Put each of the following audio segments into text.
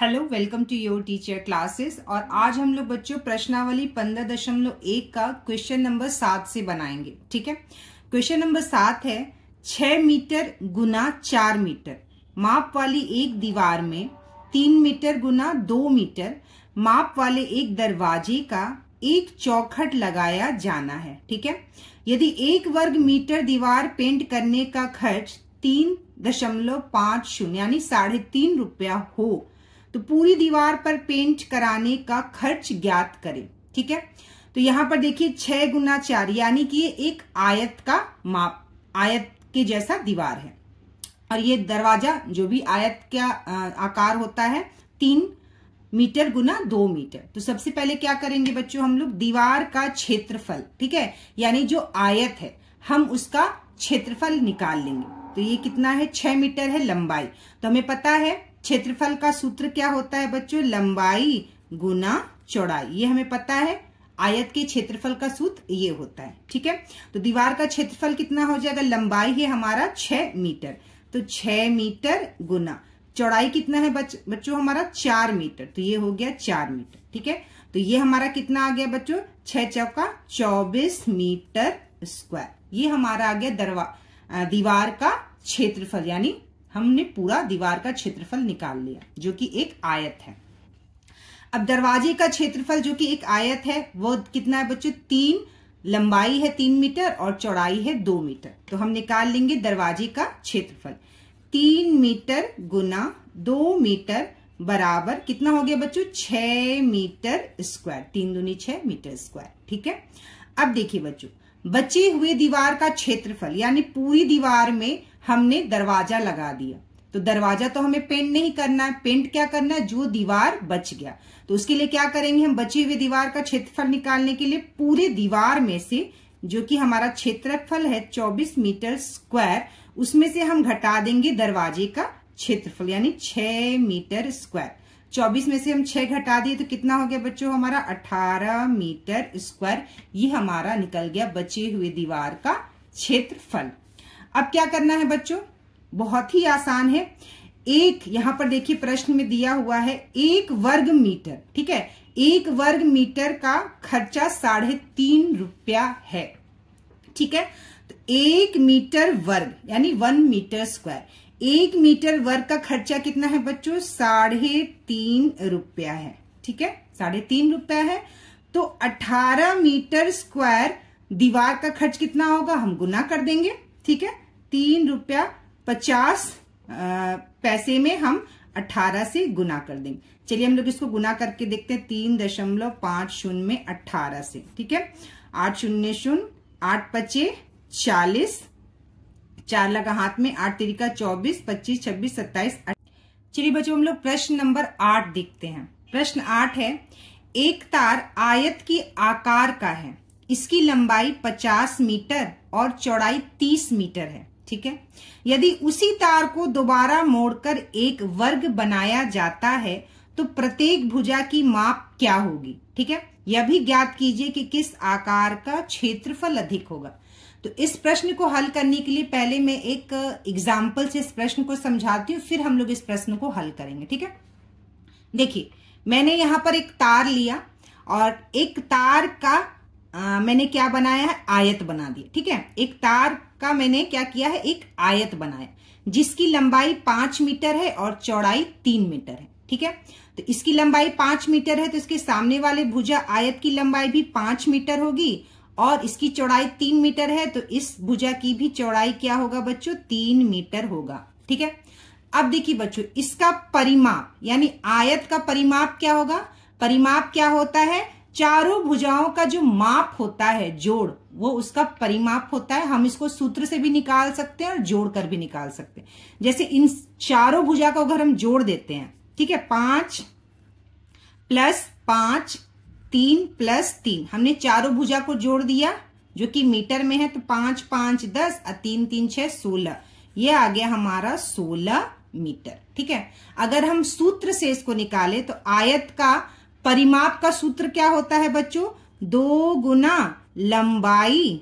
hello welcome to your teacher classes और आज हम लोग बच्चों प्रश्नावली पंद्रह दशमलव एक का क्वेश्चन नंबर सात से बनाएंगे ठीक है क्वेश्चन नंबर सात है छ मीटर गुना चार मीटर माप वाली एक दीवार में तीन मीटर गुना दो मीटर माप वाले एक दरवाजे का एक चौखट लगाया जाना है ठीक है यदि एक वर्ग मीटर दीवार पेंट करने का खर्च तीन दशमलव पांच शून्य यानी साढ़े तीन रुपया हो तो पूरी दीवार पर पेंट कराने का खर्च ज्ञात करें ठीक है तो यहां पर देखिए छह गुना चार यानी कि ये एक आयत का माप आयत के जैसा दीवार है और ये दरवाजा जो भी आयत का आकार होता है तीन मीटर गुना दो मीटर तो सबसे पहले क्या करेंगे बच्चों हम लोग दीवार का क्षेत्रफल ठीक है यानी जो आयत है हम उसका क्षेत्रफल निकाल लेंगे तो ये कितना है छह मीटर है लंबाई तो हमें पता है क्षेत्रफल का सूत्र क्या होता है बच्चों लंबाई गुना चौड़ाई ये हमें पता है आयत के क्षेत्रफल का सूत्र ये होता है ठीक है तो दीवार का क्षेत्रफल कितना हो जाएगा लंबाई है हमारा छह मीटर तो छह मीटर गुना चौड़ाई कितना है बच, बच्चों हमारा चार मीटर तो ये हो गया चार मीटर ठीक है तो ये हमारा कितना आ गया बच्चों छह चौका चौबीस मीटर स्क्वायर ये हमारा आ गया दरवा दीवार का क्षेत्रफल यानी हमने पूरा दीवार का क्षेत्रफल निकाल लिया जो कि एक आयत है अब दरवाजे का क्षेत्रफल जो कि एक आयत है वो कितना है बच्चों तीन लंबाई है तीन मीटर और चौड़ाई है दो मीटर तो हम निकाल लेंगे दरवाजे का क्षेत्रफल तीन मीटर गुना दो मीटर बराबर कितना हो गया बच्चों छ मीटर स्क्वायर तीन दूनी छह मीटर स्क्वायर ठीक है अब देखिए बच्चों बचे हुए दीवार का क्षेत्रफल यानी पूरी दीवार में हमने दरवाजा लगा दिया तो दरवाजा तो हमें पेंट नहीं करना है पेंट क्या करना है जो दीवार बच गया तो उसके लिए क्या करेंगे हम बची हुई दीवार का क्षेत्रफल निकालने के लिए पूरे दीवार में से जो कि हमारा क्षेत्रफल है 24 मीटर स्क्वायर उसमें से हम घटा देंगे दरवाजे का क्षेत्रफल यानी 6 मीटर स्क्वायर चौबीस में से हम छह घटा दिए तो कितना हो गया बच्चों हमारा अठारह मीटर स्क्वायर ये हमारा निकल गया बचे हुए दीवार का क्षेत्रफल अब क्या करना है बच्चों बहुत ही आसान है एक यहां पर देखिए प्रश्न में दिया हुआ है एक वर्ग मीटर ठीक है एक वर्ग मीटर का खर्चा साढ़े तीन रुपया है ठीक है तो एक मीटर वर्ग यानी वन मीटर स्क्वायर एक मीटर वर्ग का खर्चा कितना है बच्चों साढ़े तीन रुपया है ठीक है साढ़े तीन रुपया है तो अठारह मीटर स्क्वायर दीवार का खर्च कितना होगा हम गुना कर देंगे ठीक है तीन रुपया पचास पैसे में हम अठारह से गुना कर देंगे चलिए हम लोग इसको गुना करके देखते हैं तीन दशमलव पांच शून्य में अठारह से ठीक है आठ शून्य शून्य आठ पचे चालीस चार लगा हाथ में आठ तिरिका चौबीस पच्चीस छब्बीस सत्ताईस चलिए बच्चों हम लोग प्रश्न नंबर आठ देखते हैं प्रश्न आठ है एक तार आयत के आकार का है इसकी लंबाई 50 मीटर और चौड़ाई 30 मीटर है ठीक है यदि उसी तार को दोबारा मोड़कर एक वर्ग बनाया जाता है तो प्रत्येक भुजा की माप क्या होगी ठीक है यह भी ज्ञात कीजिए कि किस आकार का क्षेत्रफल अधिक होगा तो इस प्रश्न को हल करने के लिए पहले मैं एक एग्जाम्पल से इस प्रश्न को समझाती हूँ फिर हम लोग इस प्रश्न को हल करेंगे ठीक है देखिए मैंने यहां पर एक तार लिया और एक तार का आ, मैंने क्या बनाया है आयत बना दिया ठीक है एक तार का मैंने क्या किया है एक आयत बनाया जिसकी लंबाई पांच मीटर है और चौड़ाई तीन मीटर है ठीक है तो इसकी लंबाई पांच मीटर है तो इसके सामने वाले भुजा आयत की लंबाई भी पांच मीटर होगी और इसकी चौड़ाई तीन मीटर है तो इस भुजा की भी चौड़ाई क्या होगा बच्चों तीन मीटर होगा ठीक है अब देखिए बच्चों इसका परिमाप यानी आयत का परिमाप क्या होगा परिमाप क्या होता है चारों भुजाओं का जो माप होता है जोड़ वो उसका परिमाप होता है हम इसको सूत्र से भी निकाल सकते हैं और जोड़ कर भी निकाल सकते हैं जैसे इन चारों भुजा को अगर हम जोड़ देते हैं ठीक है पांच प्लस पांच तीन प्लस तीन हमने चारों भुजा को जोड़ दिया जो कि मीटर में है तो पांच पांच दस और तीन तीन छह सोलह ये आ गया हमारा सोलह मीटर ठीक है अगर हम सूत्र से इसको निकाले तो आयत का परिमाप का सूत्र क्या होता है बच्चों दो गुना लंबाई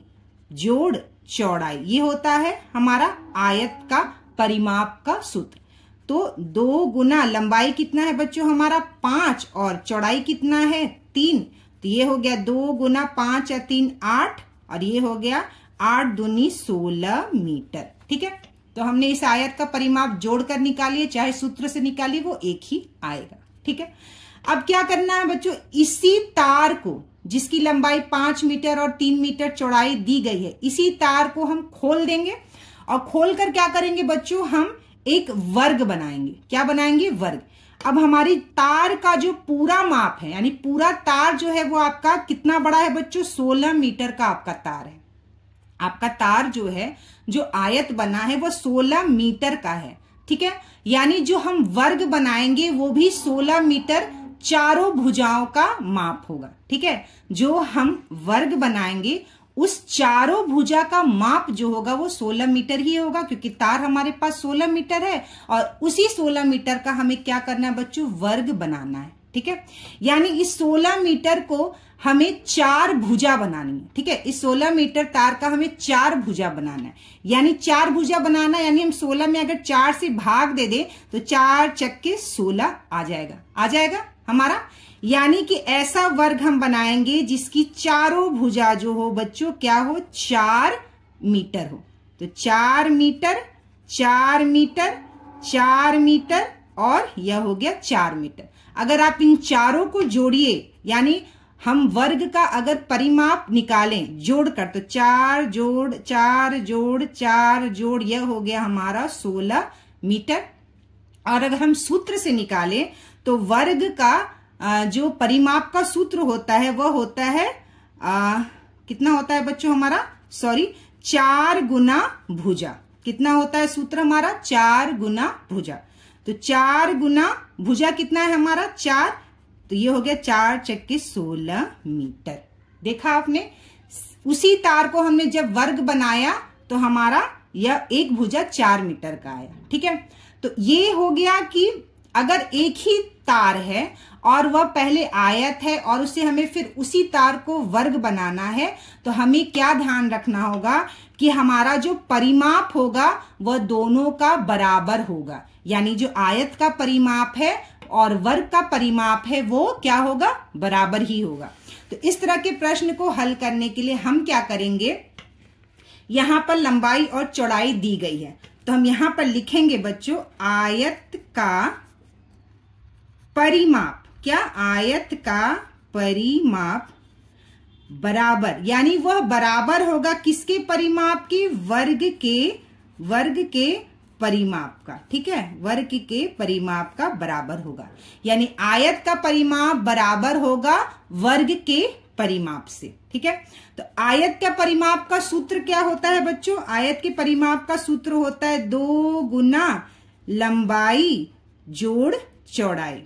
जोड़ चौड़ाई ये होता है हमारा आयत का परिमाप का सूत्र तो दो गुना लंबाई कितना है बच्चों हमारा पांच और चौड़ाई कितना है तीन तो ये हो गया दो गुना पांच या तीन आठ और ये हो गया आठ दूनी सोलह मीटर ठीक है तो हमने इस आयत का परिमाप जोड़कर निकालिए चाहे सूत्र से निकालिए वो एक ही आएगा ठीक है अब क्या करना है बच्चों इसी तार को जिसकी लंबाई पांच मीटर और तीन मीटर चौड़ाई दी गई है इसी तार को हम खोल देंगे और खोल कर क्या करेंगे बच्चों हम एक वर्ग बनाएंगे क्या बनाएंगे वर्ग अब हमारी तार का जो पूरा माप है यानी पूरा तार जो है वो आपका कितना बड़ा है बच्चों 16 मीटर का आपका तार है आपका तार जो है जो आयत बना है वो 16 मीटर का है ठीक है यानी जो हम वर्ग बनाएंगे वो भी 16 मीटर चारों भुजाओं का माप होगा ठीक है जो हम वर्ग बनाएंगे उस चारों भुजा का माप जो होगा वो 16 मीटर ही होगा क्योंकि तार हमारे पास 16 मीटर है और उसी 16 मीटर का हमें क्या करना है बच्चों वर्ग बनाना है ठीक है यानी इस 16 मीटर को हमें चार भुजा बनानी है ठीक है इस 16 मीटर तार का हमें चार भुजा बनाना है यानी चार भुजा बनाना यानी हम 16 में अगर चार से भाग दे दे तो चार चक्के सोलह आ जाएगा आ जाएगा हमारा यानी कि ऐसा वर्ग हम बनाएंगे जिसकी चारों भुजा जो हो बच्चों क्या हो चार मीटर हो तो चार मीटर चार मीटर चार मीटर और यह हो गया चार मीटर अगर आप इन चारों को जोड़िए यानी हम वर्ग का अगर परिमाप निकालें जोड़कर तो चार जोड़ चार जोड़ चार जोड़ यह हो गया हमारा सोलह मीटर और अगर हम सूत्र से निकालें तो वर्ग का जो परिमाप का सूत्र होता है वह होता है आ, कितना होता है बच्चों हमारा सॉरी चार गुना भुजा कितना होता है सूत्र हमारा चार गुना भुजा तो चार गुना भुजा कितना है हमारा चार तो ये हो गया चार चक्के सोलह मीटर देखा आपने उसी तार को हमने जब वर्ग बनाया तो हमारा यह एक भुजा चार मीटर का आया ठीक है तो ये हो गया कि अगर एक ही तार है और वह पहले आयत है और उसे हमें फिर उसी तार को वर्ग बनाना है तो हमें क्या ध्यान रखना होगा कि हमारा जो परिमाप होगा वह दोनों का बराबर होगा यानी जो आयत का परिमाप है और वर्ग का परिमाप है वो क्या होगा बराबर ही होगा तो इस तरह के प्रश्न को हल करने के लिए हम क्या करेंगे यहां पर लंबाई और चौड़ाई दी गई है तो हम यहां पर लिखेंगे बच्चों आयत का परिमाप क्या आयत का परिमाप बराबर यानी वह बराबर होगा किसके परिमाप के वर्ग के वर्ग के परिमाप का ठीक है वर्ग के परिमाप का बराबर होगा यानी आयत का परिमाप बराबर होगा वर्ग के परिमाप से ठीक है तो आयत का परिमाप का सूत्र क्या होता है बच्चों आयत के परिमाप का सूत्र होता है दो गुना लंबाई जोड़ चौड़ाई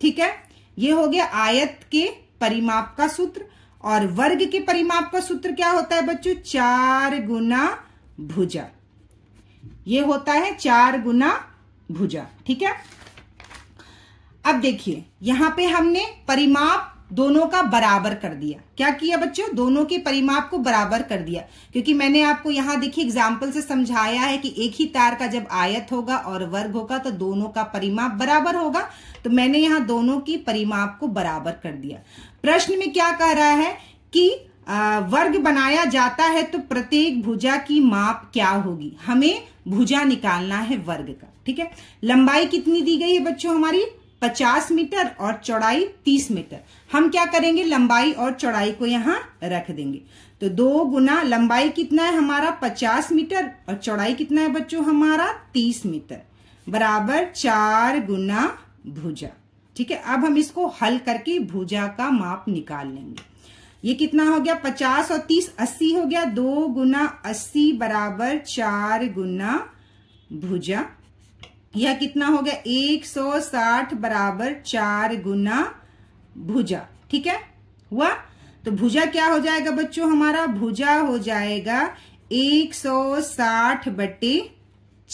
ठीक है ये हो गया आयत के परिमाप का सूत्र और वर्ग के परिमाप का सूत्र क्या होता है बच्चों चार गुना भुजा ये होता है चार गुना भुजा ठीक है अब देखिए यहां पे हमने परिमाप दोनों का बराबर कर दिया क्या किया बच्चों दोनों के परिमाप को बराबर कर दिया क्योंकि मैंने आपको यहां देखिए एग्जाम्पल से समझाया है कि एक ही तार का जब आयत होगा और वर्ग होगा तो दोनों का परिमाप बराबर होगा तो मैंने यहां दोनों की परिमाप को बराबर कर दिया प्रश्न में क्या कह रहा है कि वर्ग बनाया जाता है तो प्रत्येक भुजा की माप क्या होगी हमें भुजा निकालना है वर्ग का ठीक है लंबाई कितनी दी गई है बच्चों हमारी 50 मीटर और चौड़ाई 30 मीटर हम क्या करेंगे लंबाई और चौड़ाई को यहाँ रख देंगे तो दो गुना लंबाई कितना है हमारा 50 मीटर और चौड़ाई कितना है बच्चों हमारा 30 मीटर बराबर चार गुना भुजा ठीक है अब हम इसको हल करके भुजा का माप निकाल लेंगे ये कितना हो गया 50 और 30 80 हो गया दो गुना अस्सी बराबर चार गुना भुजा यह कितना हो गया एक सौ साठ बराबर चार गुना भुजा ठीक है हुआ तो भुजा क्या हो जाएगा बच्चों हमारा भुजा हो जाएगा एक सौ साठ बटे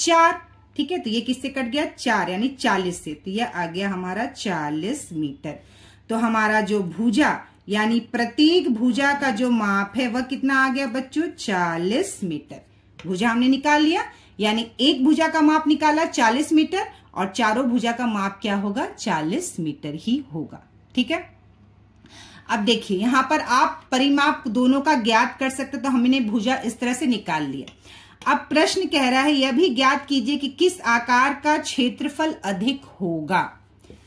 चार ठीक है तो ये किससे कट गया चार यानी चालीस से तो यह आ गया हमारा चालीस मीटर तो हमारा जो भुजा यानी प्रत्येक भुजा का जो माप है वह कितना आ गया बच्चों चालीस मीटर भुजा हमने निकाल लिया यानी एक भुजा का माप निकाला चालीस मीटर और चारों भुजा का माप क्या होगा चालीस मीटर ही होगा ठीक है अब देखिए यहां पर आप परिमाप दोनों का ज्ञात कर सकते तो हमने भुजा इस तरह से निकाल लिया अब प्रश्न कह रहा है यह भी ज्ञात कीजिए कि किस आकार का क्षेत्रफल अधिक होगा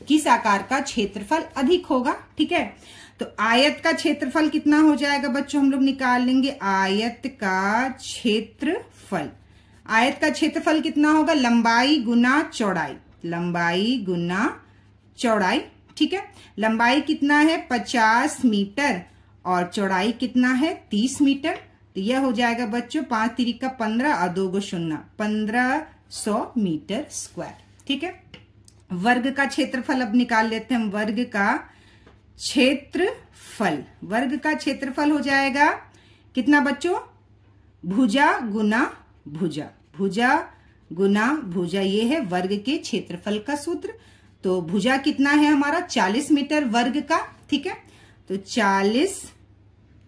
किस आकार का क्षेत्रफल अधिक होगा ठीक है तो आयत का क्षेत्रफल कितना हो जाएगा बच्चों हम लोग निकाल लेंगे आयत का क्षेत्रफल आयत का क्षेत्रफल कितना होगा लंबाई गुना चौड़ाई लंबाई गुना चौड़ाई ठीक है लंबाई कितना है पचास मीटर और चौड़ाई कितना है तीस मीटर तो यह हो जाएगा बच्चों पांच तिर का पंद्रह और दो गो शून्य पंद्रह सौ मीटर स्क्वायर ठीक है वर्ग का क्षेत्रफल अब निकाल लेते हैं वर्ग का क्षेत्रफल वर्ग का क्षेत्रफल हो जाएगा कितना बच्चों भुजा गुना भुजा भुजा गुना भुजा ये है वर्ग के क्षेत्रफल का सूत्र तो भुजा कितना है हमारा 40 मीटर वर्ग का ठीक है तो 40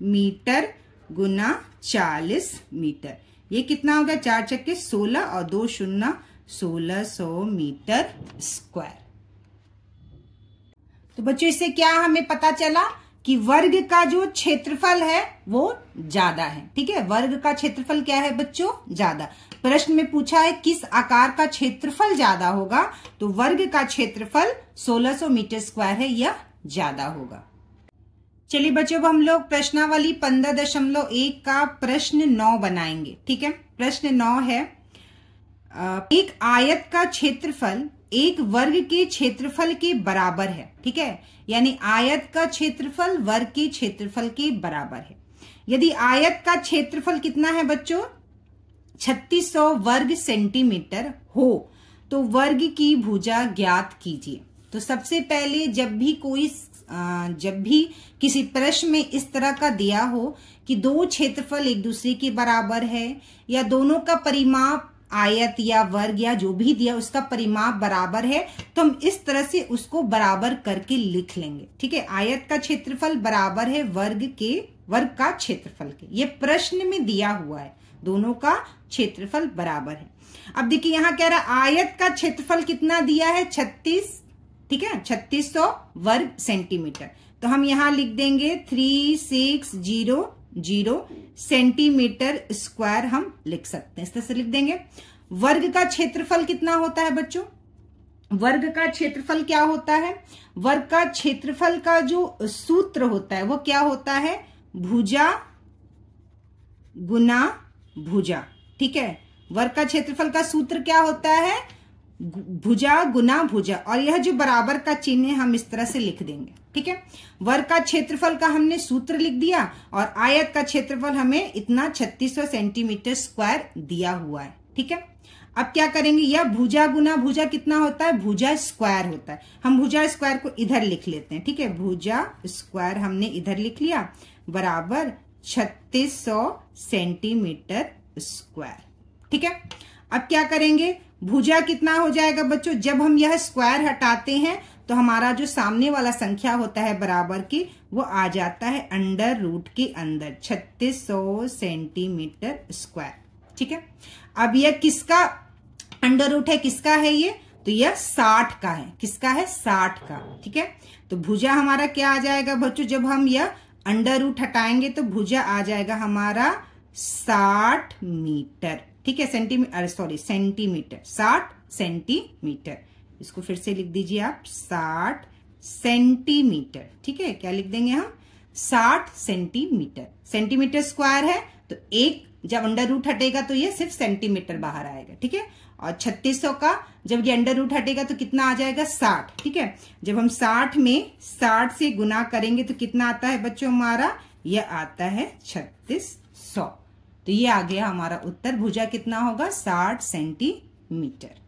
मीटर गुना 40 मीटर ये कितना हो गया चार चक्के 16 और दो शून्य सोलह सो मीटर स्क्वायर तो बच्चों इससे क्या हमें पता चला कि वर्ग का जो क्षेत्रफल है वो ज्यादा है ठीक है वर्ग का क्षेत्रफल क्या है बच्चों ज्यादा प्रश्न में पूछा है किस आकार का क्षेत्रफल ज्यादा होगा तो वर्ग का क्षेत्रफल 1600 मीटर स्क्वायर है यह ज्यादा होगा चलिए बच्चों अब हम लोग प्रश्नावली पंद्रह दशमलव एक का प्रश्न नौ बनाएंगे ठीक है प्रश्न नौ है एक आयत का क्षेत्रफल एक वर्ग के क्षेत्रफल के बराबर है ठीक है यानी आयत का क्षेत्रफल वर्ग के क्षेत्रफल के बराबर है यदि आयत का क्षेत्रफल कितना है बच्चों 3600 वर्ग सेंटीमीटर हो तो वर्ग की भुजा ज्ञात कीजिए तो सबसे पहले जब भी कोई जब भी किसी प्रश्न में इस तरह का दिया हो कि दो क्षेत्रफल एक दूसरे के बराबर है या दोनों का परिमाप आयत या वर्ग या जो भी दिया उसका परिमाप बराबर है तो हम इस तरह से उसको बराबर करके लिख लेंगे ठीक है आयत का क्षेत्रफल बराबर है वर्ग के वर्ग का क्षेत्रफल के ये प्रश्न में दिया हुआ है दोनों का क्षेत्रफल बराबर है अब देखिए यहाँ कह रहा आयत का क्षेत्रफल कितना दिया है छत्तीस ठीक है छत्तीस वर्ग सेंटीमीटर तो हम यहाँ लिख देंगे three six zero zero centimetre square हम लिख सकते हैं इस तरह से लिख देंगे वर्ग का क्षेत्रफल कितना होता है बच्चों वर्ग का क्षेत्रफल क्या होता है वर्ग का क्षेत्रफल का जो सूत्र होता है वो क्या होता है भुजा गुना भुजा ठीक है वर्ग का क्षेत्रफल का सूत्र क्या होता है भुजा गुना भुजा और यह जो बराबर का चिन्ह है हम इस तरह से लिख देंगे ठीक है वर्ग का क्षेत्रफल का हमने सूत्र लिख दिया और आयत का क्षेत्रफल हमें इतना 3600 सेंटीमीटर स्क्वायर दिया हुआ है ठीक है अब क्या करेंगे यह भुजा गुना भुजा कितना होता है भुजा स्क्वायर होता है हम भुजा स्क्वायर को इधर लिख लेते हैं ठीक है भुजा स्क्वायर हमने इधर लिख लिया बराबर छत्तीस सेंटीमीटर स्क्वायर ठीक है अब क्या करेंगे भुजा कितना हो जाएगा बच्चों जब हम यह स्क्वायर हटाते हैं तो हमारा जो सामने वाला संख्या होता है बराबर की वो आ जाता है अंडर रूट के अंदर 3600 सेंटीमीटर स्क्वायर ठीक है अब यह किसका अंडर रूट है किसका है ये तो यह साठ का है किसका है साठ का ठीक है तो भुजा हमारा क्या आ जाएगा बच्चों जब हम यह अंडर रूट हटाएंगे तो भुजा आ जाएगा हमारा साठ मीटर ठीक है सेंटीमीटर सॉरी सेंटीमीटर साठ सेंटीमीटर इसको फिर से लिख दीजिए आप साठ सेंटीमीटर ठीक है क्या लिख देंगे हम साठ सेंटीमीटर सेंटीमीटर स्क्वायर है तो एक जब अंडर रूट हटेगा तो ये सिर्फ सेंटीमीटर बाहर आएगा ठीक है और 3600 का जब ये अंडर रूट हटेगा तो कितना आ जाएगा 60 ठीक है जब हम 60 में 60 से गुना करेंगे तो कितना आता है बच्चों हमारा ये आता है 3600 तो ये आ गया हमारा उत्तर भुजा कितना होगा साठ सेंटीमीटर